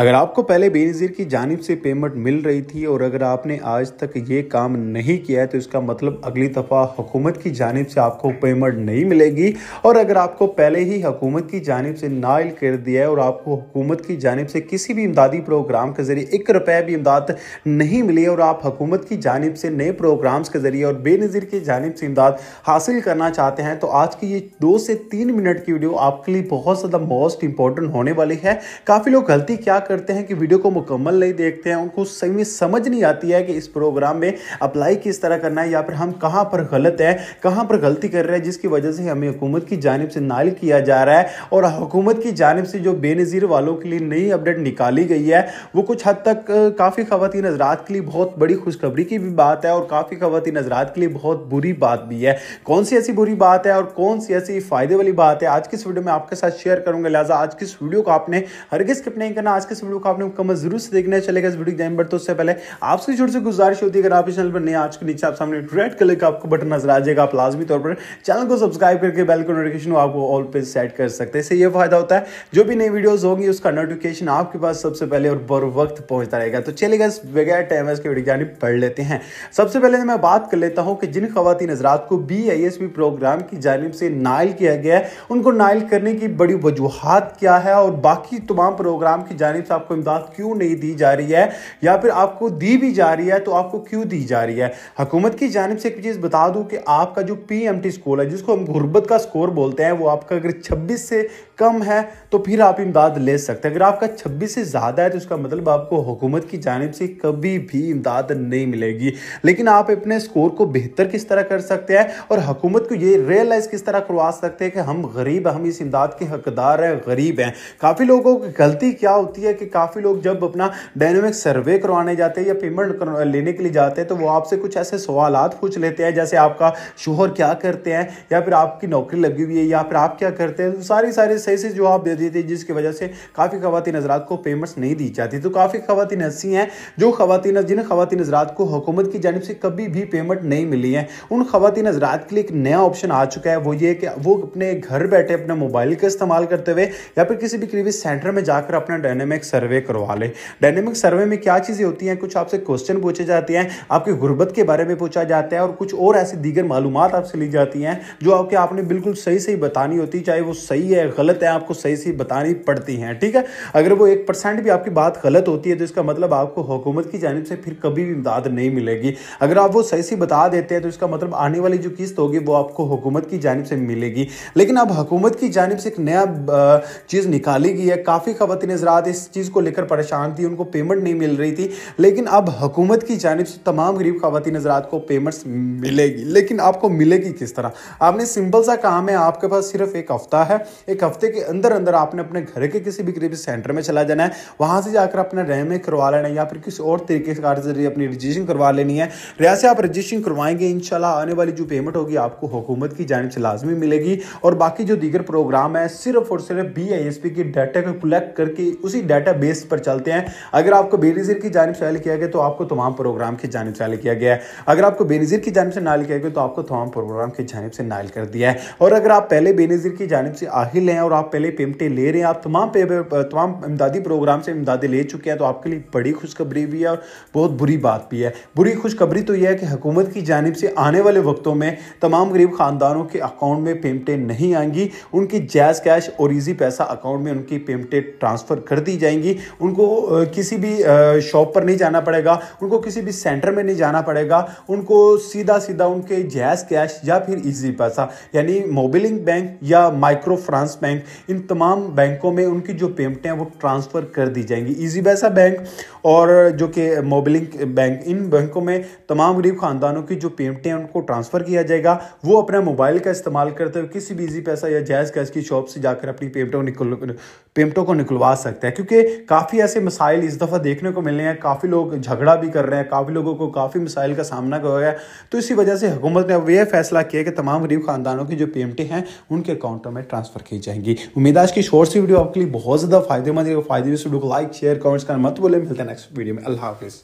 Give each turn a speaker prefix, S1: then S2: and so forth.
S1: अगर आपको पहले बेनज़ीर की जानब से पेमेंट मिल रही थी और अगर आपने आज तक ये काम नहीं किया है तो इसका मतलब अगली दफ़ा हुकूमत की जानब से आपको पेमेंट नहीं मिलेगी और अगर आपको पहले ही हुकूमत की जानब से नाइल कर दिया है और आपको हुकूमत की जानब से किसी भी इमदादी प्रोग्राम के ज़रिए एक रुपये भी इमदाद नहीं मिली और आप हुकूमत की जानब से नए प्रोग्राम्स के ज़रिए और बेनज़ीर की जानब से इमदाद हासिल करना चाहते हैं तो आज की ये दो से तीन मिनट की वीडियो आपके लिए बहुत ज़्यादा मोस्ट इंपॉर्टेंट होने वाली है काफ़ी लोग गलती क्या करते हैं कि वीडियो को मुकम्मल नहीं देखते हैं उनको सही समझ नहीं आती है कि इस प्रोग्राम में अप्लाई किस तरह करना है या फिर हम कहाँ पर गलत है कहाँ पर गलती कर रहे हैं जिसकी वजह से हमें हुकूमत की जानब से नाइल किया जा रहा है और हुकूमत की जानब से जो बेनज़ीर वालों के लिए नई अपडेट निकाली गई है वो कुछ हद तक काफ़ी खातन हजरात के लिए बहुत बड़ी खुशखबरी की भी बात है और काफ़ी खातन हजरात के लिए बहुत बुरी बात भी है कौन सी ऐसी बुरी बात है और कौन सी ऐसी फ़ायदे वाली बात है आज की इस वीडियो में आपके साथ शेयर करूंगा लिहाजा आज की इस वीडियो को आपने हरगिज स्किप नहीं करना आज के वीडियो को आपने मुकम्मल जरूर से देखना है चलेगा इस वीडियो के बट तो उससे पहले आपसे छोटी से गुजारिश होती है अगर आप इस चैनल पर नए आज के नीचे आप सामने रेड कलर का आपको बटन नजर आ जाएगा आप लाजमी तौर पर चैनल को सब्सक्राइब करके बेल का नोटिफिकेशन आपको ऑल पे सेट कर सकते हैं इससे यह फायदा होता है जो भी नई वीडियोज होंगी उसका नोटिफिकेशन आपके पास सबसे पहले और बर वक्त पहुंचता रहेगा तो चलेगा इस बगैर टाइम के वीडियो जानी पढ़ लेते हैं सबसे पहले मैं बात कर लेता हूँ कि जिन खातन हजरात को B I S P program की जानब से नायल किया गया है उनको नायल करने की बड़ी वजूहत क्या है और बाकी तमाम प्रोग्राम की जानब जानिब से आपको इमदाद क्यों नहीं दी जा रही है या फिर आपको दी भी जा रही है तो आपको क्यों दी जा रही है हकूमत की जानब से एक चीज़ बता दूँ कि आपका जो पी एम टी स्कोर है जिसको हम गुर्बत का स्कोर बोलते हैं वो आपका अगर छब्बीस से कम है तो फिर आप इमदाद ले सकते हैं अगर आपका छब्बीस से ज़्यादा है तो उसका मतलब आपको हुकूमत की जानब से कभी भी इमदाद नहीं मिलेगी लेकिन आप अपने स्कोर को बेहतर किस तरह कर सकते हैं और हकूमत को ये रियलाइज़ किस तरह करवा सकते हैं कि हम गरीब हम इस इमदाद के हकदार हैं गरीब हैं काफ़ी लोगों की गलती क्या होती है है कि काफ़ी लोग जब अपना डायनोमिक सर्वे करवाने जाते हैं या पेमेंट लेने के लिए जाते हैं तो वो आपसे कुछ ऐसे सवाल पूछ लेते हैं जैसे आपका शोहर क्या करते हैं या फिर आपकी नौकरी लगी हुई है या फिर आप क्या करते हैं तो सारी सारी सही से जवाब दे देते हैं जिसकी वजह से काफ़ी खातन हजरात को पेमेंट्स नहीं दी जाती तो काफ़ी खातन ऐसी हैं जो खातन जिन खातन हजरात को हुकूमत की जानब से कभी भी पेमेंट नहीं मिली है उन खातन हजरात के लिए एक नया ऑप्शन आ चुका है वो ये कि वो अपने घर बैठे अपने मोबाइल का इस्तेमाल करते हुए या फिर किसी भी क्रीवी सेंटर में जाकर अपना डायनेमिक डायनेमिक सर्वे करवा ले डायनेमिक सर्वे में क्या चीज़ें होती हैं कुछ आपसे क्वेश्चन पूछे जाते हैं आपकी गुर्बत के बारे में पूछा जाता है और कुछ और ऐसी दीगर मालूम आपसे ली जाती हैं जो आपके आपने बिल्कुल सही सही बतानी होती है चाहे वो सही है गलत है आपको सही सही बतानी पड़ती हैं ठीक है अगर वो एक परसेंट भी आपकी बात गलत होती है तो इसका मतलब आपको हुकूमत की जानब से फिर कभी भी इमदाद नहीं मिलेगी अगर आप वो सही सही बता देते हैं तो इसका मतलब आने वाली जो किस्त होगी वो आपको हुकूमत की जानब से मिलेगी लेकिन अब हुकूमत की जानब से एक नया चीज़ निकाली गई है काफ़ी खबर नजरात इस चीज़ को लेकर परेशान थी उनको पेमेंट नहीं मिल रही थी लेकिन अब हुकूमत की जानब से तमाम गरीब खातन हजरात को पेमेंट्स मिलेगी लेकिन आपको मिलेगी किस तरह आपने सिंपल सा काम है आपके पास सिर्फ एक हफ्ता है एक हफ्ते के अंदर अंदर आपने अपने घर के किसी भी गरीब सेंटर में चला जाना है वहाँ से जाकर अपना रहमे करवा लेना है या फिर किसी और तरीके कार जरिए अपनी रजिस्ट्रेशन करवा लेनी है रिया से आप रजिस्ट्रेशन करवाएंगे इन आने वाली जो पेमेंट होगी आपको हुकूमत की जानब से लाजमी मिलेगी और बाकी जो दीगर प्रोग्राम है सिर्फ और सिर्फ बी आई एस पी की डाटा को कलेक्ट करके उसी डाटा डाटा बेस पर चलते हैं अगर आपको बेनज़ीर की जानब से किया गया तो आपको तमाम प्रोग्राम की जानब से किया गया है अगर आपको बेनज़ीर की जानब से नाल किया गया तो आपको तमाम प्रोग्राम की जानब से नायल कर दिया है और अगर आप पहले बेनज़ीर की जानब से आहिल हैं और आप पहले पेमटे ले रहे हैं आप तमाम तमाम इमदादी प्रोग्राम से इमदादी ले चुके हैं तो आपके लिए बड़ी खुशखबरी भी है और बहुत बुरी बात भी है बुरी खुशखबरी तो यह है कि हुकूमत की जानब से आने वाले वक्तों में तमाम गरीब ख़ानदानों के अकाउंट में पेमटें नहीं आएंगी उनकी जैज़ कैश और ईजी पैसा अकाउंट में उनकी पेमटें ट्रांसफ़र कर दी जाएंगी जाएंगी उनको किसी भी शॉप पर नहीं जाना पड़ेगा उनको किसी भी सेंटर में नहीं जाना पड़ेगा उनको सीधा सीधा उनके जैस कैश या फिर इजी पैसा यानी मोबिलिंग बैंक या माइक्रो फ्रांस बैंक इन तमाम बैंकों में उनकी जो पेमेंट हैं वो ट्रांसफ़र कर दी जाएंगी ईजी पैसा बैंक और जो कि मोबिलिंग बैंक इन बैंकों में तमाम गरीब खानदानों की जो पेमेंटें हैं उनको ट्रांसफ़र किया जाएगा वो अपना मोबाइल का इस्तेमाल करते हुए किसी भी ईजी पैसा या जैज कैश की शॉप से जाकर अपनी पेमेंटों निकल पेमेंटों को निकलवा सकते हैं क्योंकि क्योंकि काफ़ी ऐसे मिसाइल इस दफ़ा देखने को रहे हैं काफ़ी लोग झगड़ा भी कर रहे हैं काफ़ी लोगों को काफ़ी मिसाइल का सामना किया गया तो इसी वजह से हुकूमत ने अब यह फैसला किया कि तमाम गरीब खानदानों की जो पी हैं उनके अकाउंटों में ट्रांसफर की जाएंगी उम्मीद आज की शॉर्ट सी वीडियो आपके लिए बहुत ज़्यादा फायदेमंद है फायदे इस वीडियो को लाइक शेयर कमेंट्स करना मत बोले मिलते हैं नेक्स्ट वीडियो में अल्लाह हाफिज़